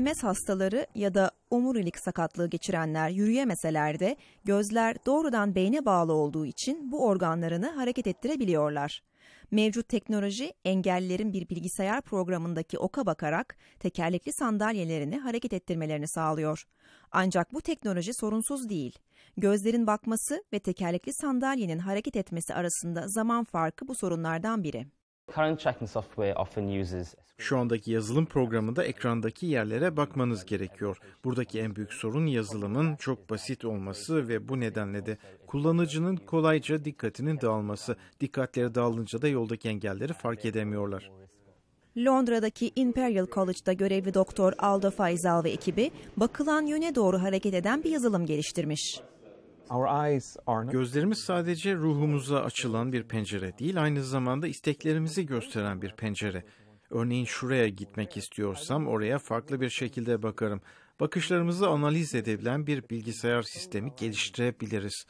MS hastaları ya da omurilik sakatlığı geçirenler yürüyemeseler de gözler doğrudan beyne bağlı olduğu için bu organlarını hareket ettirebiliyorlar. Mevcut teknoloji engellilerin bir bilgisayar programındaki oka bakarak tekerlekli sandalyelerini hareket ettirmelerini sağlıyor. Ancak bu teknoloji sorunsuz değil. Gözlerin bakması ve tekerlekli sandalyenin hareket etmesi arasında zaman farkı bu sorunlardan biri. Şu andaki yazılım programında ekrandaki yerlere bakmanız gerekiyor. Buradaki en büyük sorun yazılımın çok basit olması ve bu nedenle de kullanıcının kolayca dikkatinin dağılması. Dikkatleri dağılınca da yoldaki engelleri fark edemiyorlar. Londra'daki Imperial College'da görevli doktor Aldo Faisal ve ekibi bakılan yöne doğru hareket eden bir yazılım geliştirmiş. Gözlerimiz sadece ruhumuza açılan bir pencere değil, aynı zamanda isteklerimizi gösteren bir pencere. Örneğin şuraya gitmek istiyorsam oraya farklı bir şekilde bakarım. Bakışlarımızı analiz edebilen bir bilgisayar sistemi geliştirebiliriz.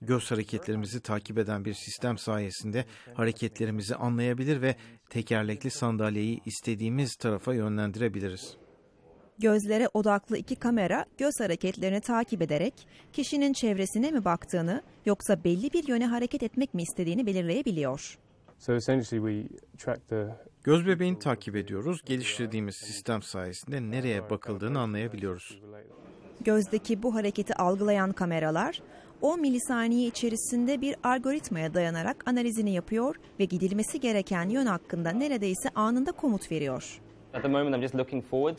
Göz hareketlerimizi takip eden bir sistem sayesinde hareketlerimizi anlayabilir ve tekerlekli sandalyeyi istediğimiz tarafa yönlendirebiliriz. Gözlere odaklı iki kamera göz hareketlerini takip ederek kişinin çevresine mi baktığını yoksa belli bir yöne hareket etmek mi istediğini belirleyebiliyor. Göz bebeğini takip ediyoruz. Geliştirdiğimiz sistem sayesinde nereye bakıldığını anlayabiliyoruz. Gözdeki bu hareketi algılayan kameralar 10 milisaniye içerisinde bir algoritmaya dayanarak analizini yapıyor ve gidilmesi gereken yön hakkında neredeyse anında komut veriyor.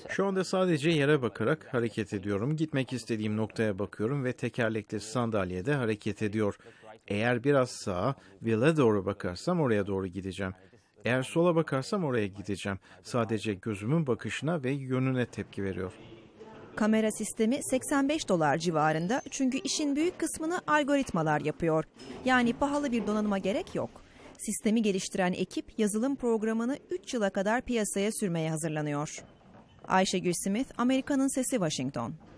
Şu anda sadece yere bakarak hareket ediyorum. Gitmek istediğim noktaya bakıyorum ve tekerlekli sandalyede hareket ediyor. Eğer biraz sağa, villa doğru bakarsam oraya doğru gideceğim. Eğer sola bakarsam oraya gideceğim. Sadece gözümün bakışına ve yönüne tepki veriyor. Kamera sistemi 85 dolar civarında çünkü işin büyük kısmını algoritmalar yapıyor. Yani pahalı bir donanıma gerek yok. Sistemi geliştiren ekip yazılım programını 3 yıla kadar piyasaya sürmeye hazırlanıyor. Ayşegül Smith, Amerika'nın Sesi Washington.